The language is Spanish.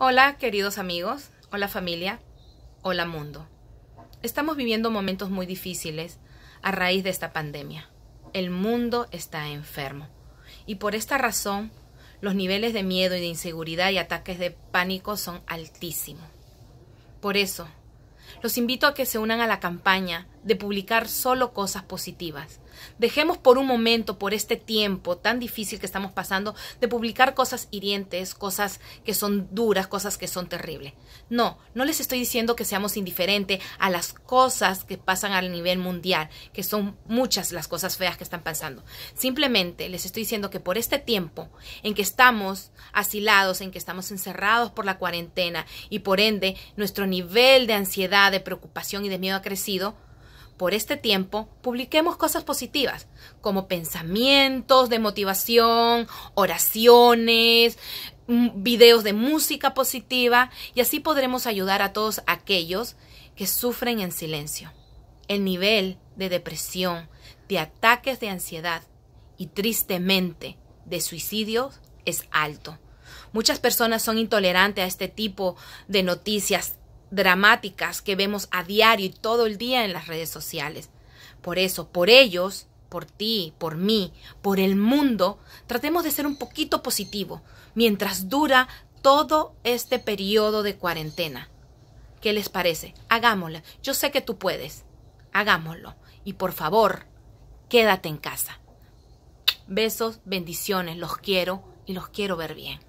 Hola queridos amigos, hola familia, hola mundo. Estamos viviendo momentos muy difíciles a raíz de esta pandemia. El mundo está enfermo y por esta razón los niveles de miedo y de inseguridad y ataques de pánico son altísimos. Por eso, los invito a que se unan a la campaña de publicar solo cosas positivas. Dejemos por un momento, por este tiempo tan difícil que estamos pasando, de publicar cosas hirientes, cosas que son duras, cosas que son terribles. No, no les estoy diciendo que seamos indiferentes a las cosas que pasan a nivel mundial, que son muchas las cosas feas que están pasando. Simplemente les estoy diciendo que por este tiempo en que estamos asilados, en que estamos encerrados por la cuarentena y por ende nuestro nivel de ansiedad, de preocupación y de miedo ha crecido, por este tiempo publiquemos cosas positivas, como pensamientos de motivación, oraciones, mm, videos de música positiva, y así podremos ayudar a todos aquellos que sufren en silencio. El nivel de depresión, de ataques de ansiedad y tristemente de suicidios es alto. Muchas personas son intolerantes a este tipo de noticias dramáticas que vemos a diario y todo el día en las redes sociales. Por eso, por ellos, por ti, por mí, por el mundo, tratemos de ser un poquito positivo mientras dura todo este periodo de cuarentena. ¿Qué les parece? Hagámoslo. Yo sé que tú puedes. Hagámoslo. Y por favor, quédate en casa. Besos, bendiciones, los quiero y los quiero ver bien.